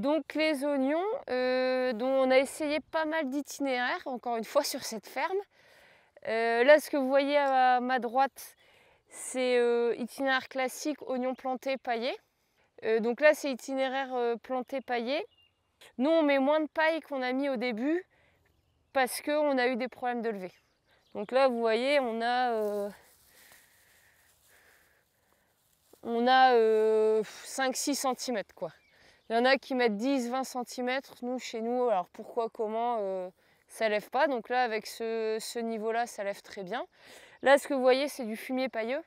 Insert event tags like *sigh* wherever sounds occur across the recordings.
Donc les oignons, euh, dont on a essayé pas mal d'itinéraires, encore une fois *laughs* sur cette ferme. Euh, là, ce que vous voyez à ma droite, c'est euh, itinéraire classique oignons plantés paillés. donc là, c'est itinéraire planté paillé. Nous, on met moins de paille qu'on a mis au début parce qu'on a eu des problèmes de levée. Donc là, vous voyez, on a on a 5-6 cm quoi. Il y en a qui mettent 10, 20 cm. Nous, chez nous, alors pourquoi, comment, euh, ça lève pas. Donc là, avec ce, niveau-là, ça lève très bien. Là, ce que vous voyez, c'est du fumier pailleux.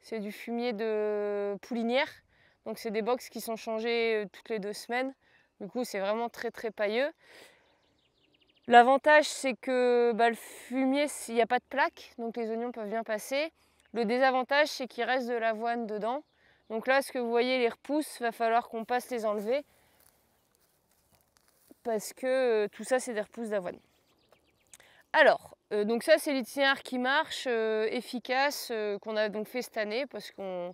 C'est du fumier de poulinière. Donc c'est des box qui sont changées euh, toutes les deux semaines. Du coup, c'est vraiment très très pailleux. L'avantage, c'est que bah, le fumier, il n'y a pas de plaque, donc les oignons peuvent bien passer. Le désavantage, c'est qu'il reste de l'avoine dedans. Donc là, ce que vous voyez, les repousses, va falloir qu'on passe les enlever parce que euh, tout ça, c'est des repousses d'avoine. Alors, euh, donc ça, c'est l'itinéraire qui marche, euh, efficace, qu'on a donc fait cette année parce que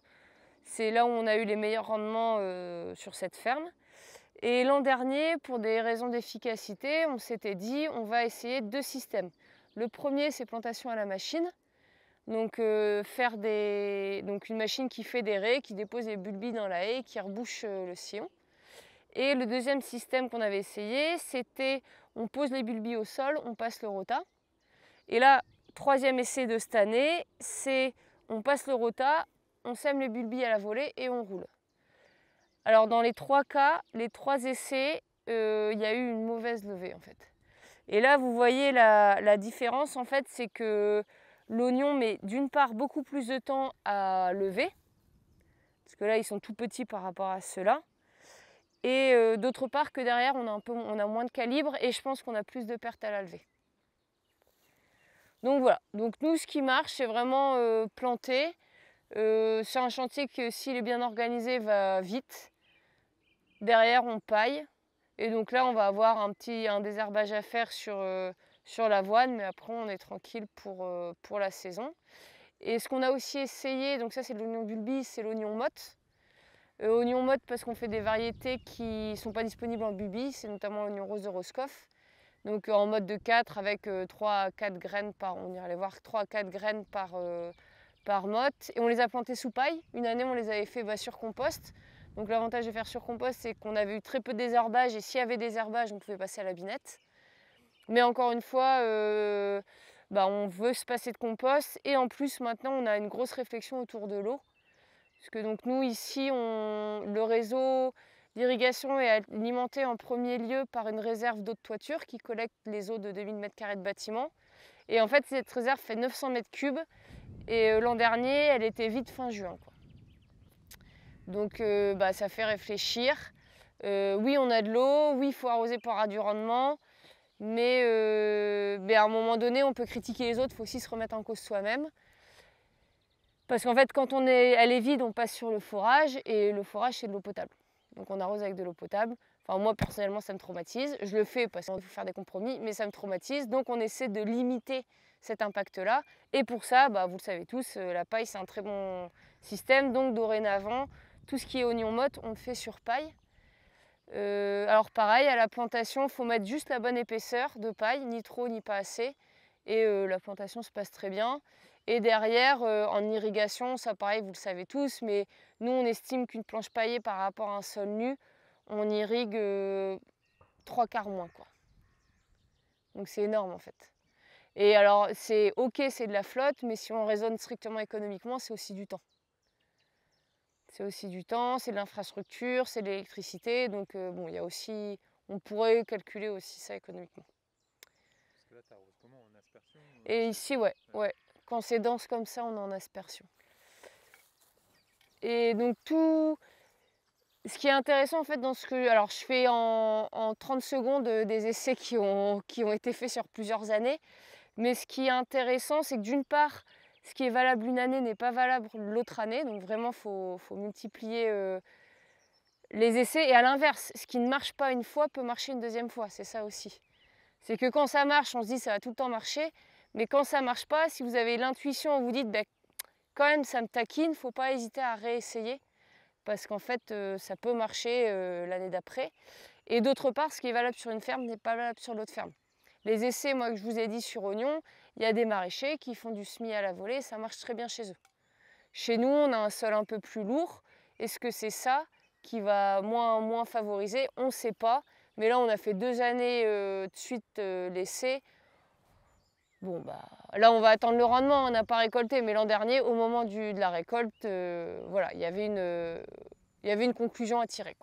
c'est là où on a eu les meilleurs rendements sur cette ferme. Et l'an dernier, pour des raisons d'efficacité, on s'était dit on va essayer deux systèmes. Le premier, c'est plantation à la machine. Donc euh, faire des... donc une machine qui fait des raies, qui dépose les bulbis dans la haie, qui rebouche euh, le sillon. Et le deuxième système qu'on avait essayé, c'était on pose les bulbis au sol, on passe le rota. Et là, troisième essai de cette année, c'est on passe le rota, on sème les bulbis à la volée et on roule. Alors dans les trois cas, les trois essais, euh, il y a eu une mauvaise levée en fait. Et là, vous voyez la différence en fait, c'est que L'oignon met d'une part beaucoup plus de temps à lever, parce que là ils sont tout petits par rapport à ceux-là. Et euh, d'autre part que derrière on a, un peu, on a moins de calibre et je pense qu'on a plus de pertes à la lever. Donc voilà, donc nous ce qui marche c'est vraiment euh, planter. Euh, c'est un chantier que s'il est bien organisé va vite. Derrière on paille. Et donc là on va avoir un petit un désherbage à faire sur sur l'avoine, mais après on est tranquille pour, euh, pour la saison. Et ce qu'on a aussi essayé, donc ça c'est l'oignon Bulby, c'est l'oignon motte. Euh, oignon motte parce qu'on fait des variétés qui ne sont pas disponibles en Bulby, c'est notamment l'oignon rose de Roscoff. Donc euh, en mode de 4 avec 3 à 4 graines par, on voir, 3 graines par, par motte. Et on les a plantés sous paille. Une année on les avait fait bah, sur compost. Donc l'avantage de faire sur compost c'est qu'on avait eu très peu de désherbage et s'il y avait des herbages on pouvait passer à la binette. Mais encore une fois, euh, bah, on veut se passer de compost et en plus maintenant on a une grosse réflexion autour de l'eau. Parce que donc nous ici, le réseau d'irrigation est alimenté en premier lieu par une réserve d'eau de toiture qui collecte les eaux de 2000 m2 de bâtiment. Et en fait, cette réserve fait 900 m3 et euh, l'an dernier, elle était vide fin juin. Donc euh, bah, ça fait réfléchir. oui, on a de l'eau, oui, il faut arroser pour avoir du rendement. Euh, mais, à un moment donné, on peut critiquer les autres, il faut aussi se remettre en cause soi-même. Parce qu'en fait, quand on est, elle est vide, on passe sur le forage, et le forage, c'est de l'eau potable. Donc on arrose avec de l'eau potable. moi, personnellement, ça me traumatise. Je le fais parce qu'on faut faire des compromis, mais ça me traumatise. Donc on essaie de limiter cet impact-là. Et pour ça, bah, vous le savez tous, euh, la paille, c'est un très bon système. Donc dorénavant, tout ce qui est oignon motte, on le fait sur paille. Euh, alors pareil, à la plantation, faut mettre juste la bonne épaisseur de paille, ni trop ni pas assez. Et euh, la plantation se passe très bien. Et derrière, euh, en irrigation, ça pareil, vous le savez tous, mais nous on estime qu'une planche paillée par rapport à un sol nu, on irrigue trois quarts moins. Quoi. Donc c'est énorme en fait. Et alors c'est ok, c'est de la flotte, mais si on raisonne strictement économiquement, c'est aussi du temps c'est aussi du temps, c'est de l'infrastructure, c'est de l'électricité. Donc il y aussi, on pourrait calculer aussi ça économiquement. Et ici, ouais, ouais. Quand c'est dense comme ça, on est en aspersion. Et donc tout, ce qui est intéressant en fait dans ce que, alors je fais en, en 30 secondes des essais qui ont, qui ont été faits sur plusieurs années, mais ce qui est intéressant, c'est que d'une part, ce qui est valable une année n'est pas valable l'autre année. Donc vraiment, il faut, multiplier euh, les essais. Et à l'inverse, ce qui ne marche pas une fois peut marcher une deuxième fois. C'est ça aussi. C'est que quand ça marche, on se dit ça va tout le temps marcher. Mais quand ça ne marche pas, si vous avez l'intuition, vous dites ben, quand même ça me taquine, faut pas hésiter à réessayer. Parce qu'en fait, euh, ça peut marcher euh, l'année d'après. Et d'autre part, ce qui est valable sur une ferme n'est pas valable sur l'autre ferme. Les essais, moi, que je vous ai dit sur oignons, il y a des maraîchers qui font du semis à la volée, ça marche très bien chez eux. Chez nous, on a un sol un peu plus lourd. Est-ce que c'est ça qui va moins, moins favoriser On ne sait pas. Mais là, on a fait deux années euh, de suite euh, l'essai. Bon, bah, là, on va attendre le rendement, on n'a pas récolté. Mais l'an dernier, au moment de la récolte, euh, voilà, il y avait une conclusion à tirer.